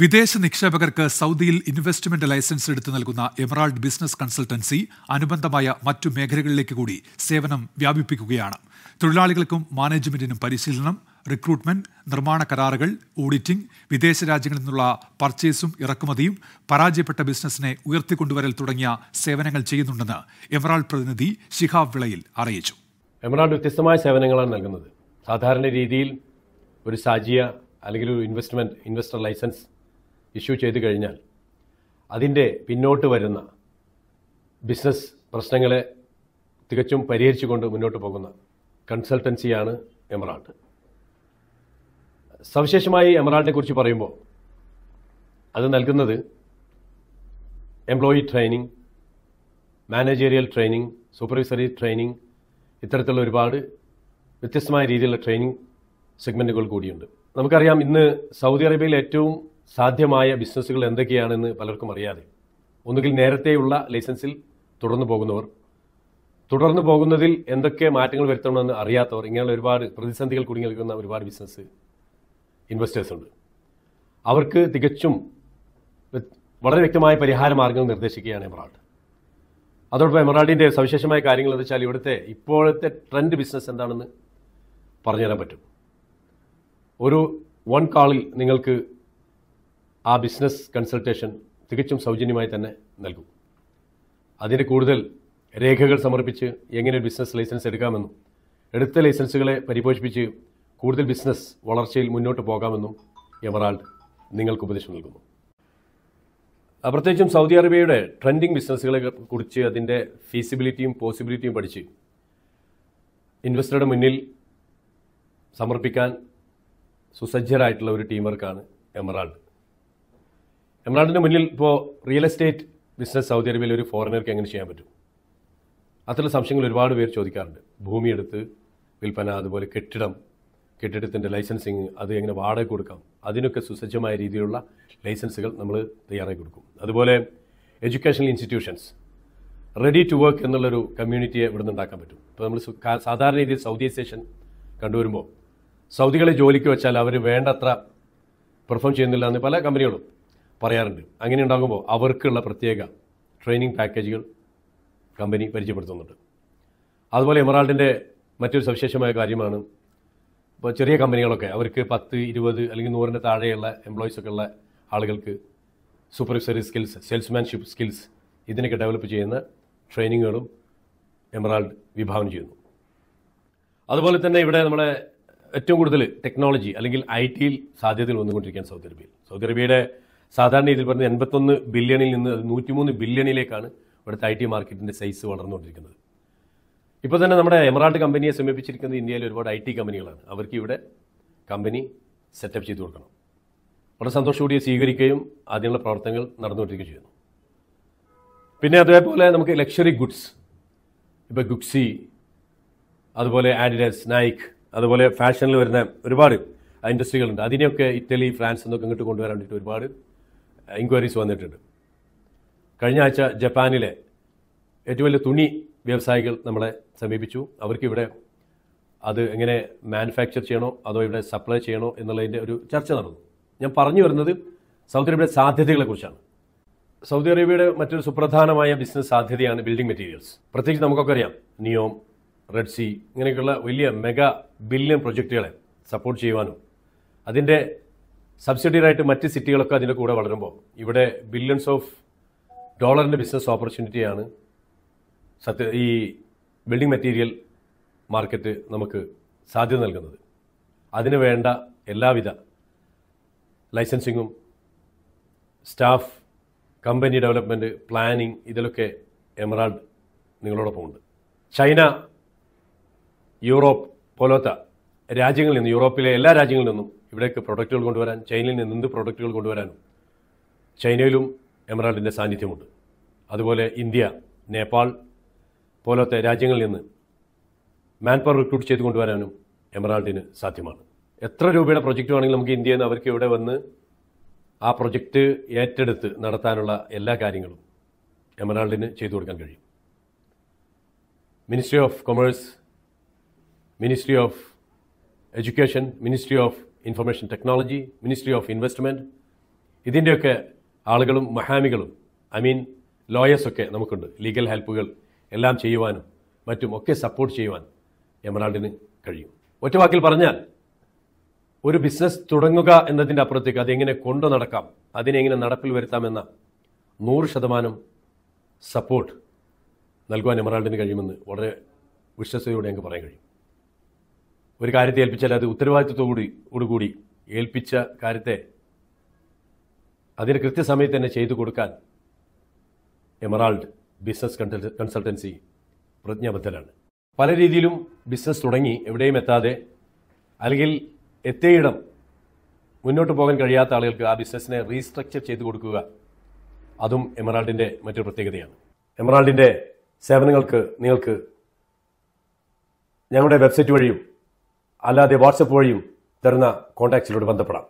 വിദേശ നിക്ഷേപകർക്ക് സൗദിയിൽ ഇൻവെസ്റ്റ്മെന്റ് ലൈസൻസ് എടുത്തു നൽകുന്ന എമറാൾഡ് ബിസിനസ് കൺസൾട്ടൻസി അനുബന്ധമായ മറ്റു മേഖലകളിലേക്ക് കൂടി സേവനം വ്യാപിപ്പിക്കുകയാണ് തൊഴിലാളികൾക്കും മാനേജ്മെന്റിനും പരിശീലനം റിക്രൂട്ട്മെന്റ് നിർമ്മാണ കരാറുകൾ ഓഡിറ്റിംഗ് വിദേശ രാജ്യങ്ങളിൽ നിന്നുള്ള പർച്ചേസും ഇറക്കുമതിയും പരാജയപ്പെട്ട ബിസിനസ്സിനെ ഉയർത്തിക്കൊണ്ടുവരൽ തുടങ്ങിയ സേവനങ്ങൾ ചെയ്യുന്നുണ്ടെന്ന് എമറാൾഡ് പ്രതിനിധി ഷിഹാബ് വിളയിൽ അറിയിച്ചു എമറാൾഡ് വ്യത്യസ്തമായ സേവനങ്ങളാണ് നൽകുന്നത് സാധാരണ രീതിയിൽ ഒരു സാജിയ അല്ലെങ്കിൽ ഒരു ഇൻവെസ്റ്റ്മെന്റ് ഇൻവെസ്റ്റർ ലൈസൻസ് ഇഷ്യൂ ചെയ്തു കഴിഞ്ഞാൽ അതിൻ്റെ പിന്നോട്ട് വരുന്ന ബിസിനസ് പ്രശ്നങ്ങളെ തികച്ചും പരിഹരിച്ചുകൊണ്ട് മുന്നോട്ട് പോകുന്ന കൺസൾട്ടൻസിയാണ് എമറാൾഡ് സവിശേഷമായി എമറാൾഡിനെ കുറിച്ച് പറയുമ്പോൾ അത് നൽകുന്നത് employee training managerial training supervisory training ഇത്തരത്തിലുള്ള ഒരുപാട് വ്യത്യസ്തമായ രീതിയിലുള്ള ട്രെയിനിങ് സെഗ്മെൻറ്റുകൾ കൂടിയുണ്ട് നമുക്കറിയാം ഇന്ന് സൗദി അറേബ്യയിൽ ഏറ്റവും സാധ്യമായ ബിസിനസ്സുകൾ എന്തൊക്കെയാണെന്ന് പലർക്കും അറിയാതെ ഒന്നുകിൽ നേരത്തെയുള്ള ലൈസൻസിൽ തുടർന്നു പോകുന്നവർ തുടർന്നു പോകുന്നതിൽ എന്തൊക്കെ മാറ്റങ്ങൾ വരുത്തണമെന്ന് അറിയാത്തവർ ഇങ്ങനെയുള്ള ഒരുപാട് പ്രതിസന്ധികൾ നിൽക്കുന്ന ഒരുപാട് ബിസിനസ് ഇൻവെസ്റ്റേഴ്സ് ഉണ്ട് അവർക്ക് തികച്ചും വളരെ വ്യക്തമായ പരിഹാര മാർഗ്ഗങ്ങൾ നിർദ്ദേശിക്കുകയാണ് എമറാൾഡ് അതോടൊപ്പം എമറാൾഡിൻ്റെ സവിശേഷമായ കാര്യങ്ങൾ എന്ന് വെച്ചാൽ ഇവിടുത്തെ ഇപ്പോഴത്തെ ട്രെൻഡ് ബിസിനസ് എന്താണെന്ന് പറഞ്ഞുതരാൻ പറ്റും ഒരു വൺ കാളിൽ നിങ്ങൾക്ക് ആ ബിസിനസ് കൺസൾട്ടേഷൻ തികച്ചും സൗജന്യമായി തന്നെ നൽകും അതിൻ്റെ കൂടുതൽ രേഖകൾ സമർപ്പിച്ച് എങ്ങനെ ബിസിനസ് ലൈസൻസ് എടുക്കാമെന്നും എടുത്ത ലൈസൻസുകളെ പരിപോഷിപ്പിച്ച് കൂടുതൽ ബിസിനസ് വളർച്ചയിൽ മുന്നോട്ട് പോകാമെന്നും എമറാൾഡ് നിങ്ങൾക്ക് ഉപദേശം നൽകുന്നു പ്രത്യേകിച്ചും സൗദി അറേബ്യയുടെ ട്രെൻഡിങ് ബിസിനസ്സുകളെ കുറിച്ച് അതിൻ്റെ ഫീസിബിലിറ്റിയും പോസിബിലിറ്റിയും പഠിച്ച് ഇൻവെസ്റ്ററുടെ മുന്നിൽ സമർപ്പിക്കാൻ സുസജ്ജരായിട്ടുള്ള ഒരു ടീം വർക്കാണ് എമറാൾഡ് എംറാഡിൻ്റെ മുന്നിൽ ഇപ്പോൾ റിയൽ എസ്റ്റേറ്റ് ബിസിനസ് സൗദി അറേബ്യയിൽ ഒരു ഫോറിനർക്ക് എങ്ങനെ ചെയ്യാൻ പറ്റും അത്തരം സംശയങ്ങൾ ഒരുപാട് പേർ ചോദിക്കാറുണ്ട് ഭൂമി എടുത്ത് വിൽപ്പന അതുപോലെ കെട്ടിടം കെട്ടിടത്തിൻ്റെ ലൈസൻസിങ് അത് എങ്ങനെ വാടക കൊടുക്കാം അതിനൊക്കെ സുസജ്ജമായ രീതിയിലുള്ള ലൈസൻസുകൾ നമ്മൾ തയ്യാറാക്കി കൊടുക്കും അതുപോലെ educational institutions ready to work എന്നുള്ളൊരു കമ്മ്യൂണിറ്റിയെ ഇവിടെ ഉണ്ടാക്കാൻ പറ്റും ഇപ്പോൾ നമ്മൾ സാധാരണ രീതിയിൽ സൗദി സ്റ്റേഷൻ കണ്ടുവരുമ്പോൾ സൗദികളെ ജോലിക്ക് വെച്ചാൽ അവർ വേണ്ടത്ര പെർഫോം ചെയ്യുന്നില്ല എന്ന് പല കമ്പനികളും പറയാറുണ്ട് അങ്ങനെ ഉണ്ടാകുമ്പോൾ അവർക്കുള്ള പ്രത്യേക ട്രെയിനിങ് പാക്കേജുകൾ കമ്പനി പരിചയപ്പെടുത്തുന്നുണ്ട് അതുപോലെ എമറാൾഡിൻ്റെ മറ്റൊരു സവിശേഷമായ കാര്യമാണ് ഇപ്പോൾ ചെറിയ കമ്പനികളൊക്കെ അവർക്ക് പത്ത് ഇരുപത് അല്ലെങ്കിൽ നൂറിൻ്റെ താഴെയുള്ള എംപ്ലോയീസൊക്കെ ഉള്ള ആളുകൾക്ക് സൂപ്പർവൈസറി സ്കിൽസ് സെയിൽസ്മാൻഷിപ്പ് സ്കിൽസ് ഇതിനൊക്കെ ഡെവലപ്പ് ചെയ്യുന്ന ട്രെയിനിങ്ങുകളും എമറാൾഡ് വിഭാവനം ചെയ്യുന്നു അതുപോലെ തന്നെ ഇവിടെ നമ്മുടെ ഏറ്റവും കൂടുതൽ ടെക്നോളജി അല്ലെങ്കിൽ ഐ ടിയിൽ സാധ്യതകൾ വന്നുകൊണ്ടിരിക്കുകയാണ് സൗദി അറേബ്യയിൽ സൗദി അറേബ്യയുടെ സാധാരണ ഇതിൽ പറഞ്ഞ എൺപത്തൊന്ന് ബില്യണിൽ നിന്ന് നൂറ്റിമൂന്ന് ബില്യണിലേക്കാണ് ഇവിടുത്തെ ഐ ടി മാർക്കറ്റിൻ്റെ സൈസ് വളർന്നുകൊണ്ടിരിക്കുന്നത് ഇപ്പോൾ തന്നെ നമ്മുടെ എമറാൾഡ് കമ്പനിയെ സമീപിച്ചിരിക്കുന്നത് ഇന്ത്യയിലെ ഒരുപാട് ഐ ടി കമ്പനികളാണ് അവർക്ക് ഇവിടെ കമ്പനി സെറ്റപ്പ് ചെയ്തു കൊടുക്കണം വളരെ സന്തോഷത്തോടെ സ്വീകരിക്കുകയും അതിനുള്ള പ്രവർത്തനങ്ങൾ നടന്നുകൊണ്ടിരിക്കുകയും ചെയ്യുന്നു പിന്നെ അതേപോലെ നമുക്ക് ലക്ഷറി ഗുഡ്സ് ഇപ്പോൾ ഗുക്സി അതുപോലെ ആഡിഡസ് നൈക്ക് അതുപോലെ ഫാഷനിൽ വരുന്ന ഒരുപാട് ഇൻഡസ്ട്രികളുണ്ട് അതിനെയൊക്കെ ഇറ്റലി ഫ്രാൻസ് എന്നൊക്കെ ഇങ്ങോട്ട് കൊണ്ടുവരാൻ വേണ്ടിയിട്ട് ഒരുപാട് എൻക്വയറീസ് വന്നിട്ടുണ്ട് കഴിഞ്ഞ ആഴ്ച ജപ്പാനിലെ ഏറ്റവും വലിയ തുണി വ്യവസായികൾ നമ്മളെ സമീപിച്ചു അവർക്ക് ഇവിടെ അത് എങ്ങനെ മാനുഫാക്ചർ ചെയ്യണോ അതോ ഇവിടെ സപ്ലൈ ചെയ്യണോ എന്നുള്ളതിൻ്റെ ഒരു ചർച്ച നടന്നു ഞാൻ പറഞ്ഞു വരുന്നത് സൗദി അറേബ്യയുടെ സാധ്യതകളെക്കുറിച്ചാണ് സൗദി അറേബ്യയുടെ മറ്റൊരു സുപ്രധാനമായ ബിസിനസ് സാധ്യതയാണ് ബിൽഡിംഗ് മെറ്റീരിയൽസ് പ്രത്യേകിച്ച് നമുക്കൊക്കെ അറിയാം നിയോം റെഡ് സി ഇങ്ങനെയൊക്കെയുള്ള വലിയ മെഗാ ബില്യൺ പ്രൊജക്റ്റുകളെ സപ്പോർട്ട് ചെയ്യുവാനും അതിൻ്റെ സബ്സിഡിയറായിട്ട് മറ്റ് സിറ്റികളൊക്കെ അതിൻ്റെ കൂടെ വളരുമ്പോൾ ഇവിടെ ബില്യൺസ് ഓഫ് ഡോളറിൻ്റെ ബിസിനസ് ഓപ്പർച്യൂണിറ്റിയാണ് സത്യ ഈ ബിൽഡിംഗ് മെറ്റീരിയൽ മാർക്കറ്റ് നമുക്ക് സാധ്യത നൽകുന്നത് അതിന് വേണ്ട എല്ലാവിധ ലൈസൻസിങ്ങും സ്റ്റാഫ് കമ്പനി ഡെവലപ്മെൻറ്റ് പ്ലാനിങ് ഇതിലൊക്കെ എമറാൾഡ് ഉണ്ട് ചൈന യൂറോപ്പ് പോലത്തെ രാജ്യങ്ങളിൽ നിന്ന് യൂറോപ്പിലെ എല്ലാ രാജ്യങ്ങളിൽ നിന്നും ഇവിടേക്ക് പ്രൊഡക്റ്റുകൾ കൊണ്ടുവരാൻ ചൈനയിൽ നിന്ന് എന്ത് പ്രൊഡക്റ്റുകൾ കൊണ്ടുവരാനും ചൈനയിലും എമറാൾഡിൻ്റെ സാന്നിധ്യമുണ്ട് അതുപോലെ ഇന്ത്യ നേപ്പാൾ പോലത്തെ രാജ്യങ്ങളിൽ നിന്ന് മാൻ പവർ റിക്രൂട്ട് ചെയ്ത് കൊണ്ടുവരാനും എമറാൾഡിന് സാധ്യമാണ് എത്ര രൂപയുടെ പ്രൊജക്റ്റ് വേണമെങ്കിലും നമുക്ക് ഇന്ത്യയിൽ നിന്ന് അവർക്ക് ഇവിടെ വന്ന് ആ പ്രൊജക്റ്റ് ഏറ്റെടുത്ത് നടത്താനുള്ള എല്ലാ കാര്യങ്ങളും എമറാൾഡിന് ചെയ്തു കൊടുക്കാൻ കഴിയും ministry of commerce ministry of education ministry of information technology ministry of investment ഇതിൻ്റെയൊക്കെ ആളുകളും മഹാമികളും ഐ മീൻ ലോയേഴ്സൊക്കെ നമുക്കുണ്ട് ലീഗൽ ഹെൽപ്പുകൾ എല്ലാം ചെയ്യുവാനും മറ്റും ഒക്കെ സപ്പോർട്ട് ചെയ്യുവാൻ എമറാൾഡിന് കഴിയും ഒറ്റ വാക്കിൽ പറഞ്ഞാൽ ഒരു ബിസിനസ് തുടങ്ങുക എന്നതിൻ്റെ അപ്പുറത്തേക്ക് അതെങ്ങനെ കൊണ്ടു നടക്കാം അതിനെങ്ങനെ നടപ്പിൽ വരുത്താമെന്ന നൂറ് ശതമാനം സപ്പോർട്ട് നൽകുവാൻ എമറാൾഡിന് കഴിയുമെന്ന് വളരെ വിശ്വസതയോടെ ഞങ്ങൾക്ക് പറയാൻ കഴിയും ഒരു കാര്യത്തെ ഏൽപ്പിച്ചാൽ അത് ഉത്തരവാദിത്വത്തോടുകൂടി കൂടി ഏൽപ്പിച്ച കാര്യത്തെ അതിന് കൃത്യസമയത്ത് തന്നെ ചെയ്തു കൊടുക്കാൻ എമറാൾഡ് ബിസിനസ് കൺസൾട്ടൻസി പ്രതിജ്ഞാബദ്ധരാണ് പല രീതിയിലും ബിസിനസ് തുടങ്ങി എവിടെയും എത്താതെ അല്ലെങ്കിൽ എത്തേയിടം മുന്നോട്ട് പോകാൻ കഴിയാത്ത ആളുകൾക്ക് ആ ബിസിനസ്സിനെ റീസ്ട്രക്ചർ ചെയ്തു കൊടുക്കുക അതും എമറാൾഡിൻ്റെ മറ്റൊരു പ്രത്യേകതയാണ് എമറാൾഡിൻ്റെ സേവനങ്ങൾക്ക് നിങ്ങൾക്ക് ഞങ്ങളുടെ വെബ്സൈറ്റ് വഴിയും അല്ലാതെ വാട്സപ്പ് വഴിയും തരുന്ന കോൺടാക്ട്സിലൂടെ ബന്ധപ്പെടാം